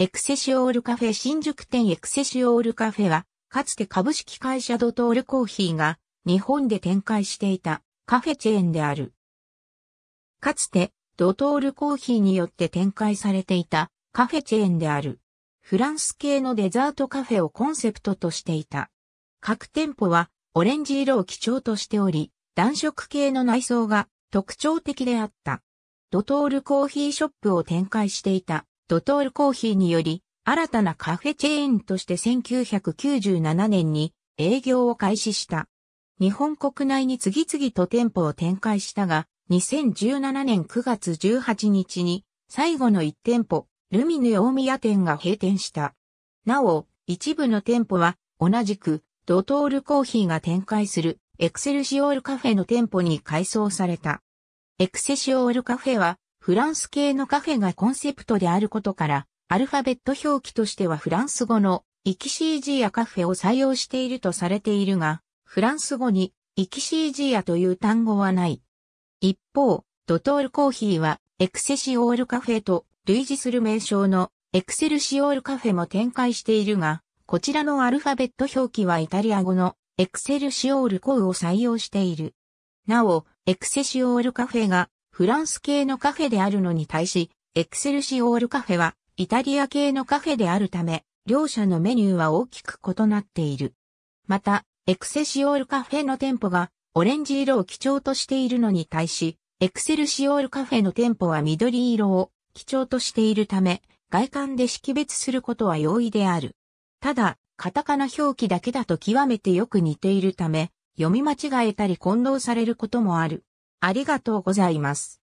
エクセシオールカフェ新宿店エクセシオールカフェは、かつて株式会社ドトールコーヒーが日本で展開していたカフェチェーンである。かつてドトールコーヒーによって展開されていたカフェチェーンである。フランス系のデザートカフェをコンセプトとしていた。各店舗はオレンジ色を基調としており、暖色系の内装が特徴的であった。ドトールコーヒーショップを展開していたドトールコーヒーにより、新たなカフェチェーンとして1997年に営業を開始した。日本国内に次々と店舗を展開したが、2017年9月18日に最後の1店舗、ルミヌ大宮店が閉店した。なお、一部の店舗は同じくドトールコーヒーが展開するエクセルシオールカフェの店舗に改装された。エクセシオールカフェはフランス系のカフェがコンセプトであることから、アルファベット表記としてはフランス語のイキシージアカフェを採用しているとされているが、フランス語にイキシージアという単語はない。一方、ドトールコーヒーはエクセシオールカフェと類似する名称のエクセルシオールカフェも展開しているが、こちらのアルファベット表記はイタリア語のエクセルシオールコウを採用している。なお、エクセシオールカフェがフランス系のカフェであるのに対し、エクセルシオールカフェはイタリア系のカフェであるため、両者のメニューは大きく異なっている。また、エクセシオールカフェの店舗がオレンジ色を基調としているのに対し、エクセルシオールカフェの店舗は緑色を基調としているため、外観で識別することは容易である。ただ、カタカナ表記だけだと極めてよく似ているため、読み間違えたり混同されることもある。ありがとうございます。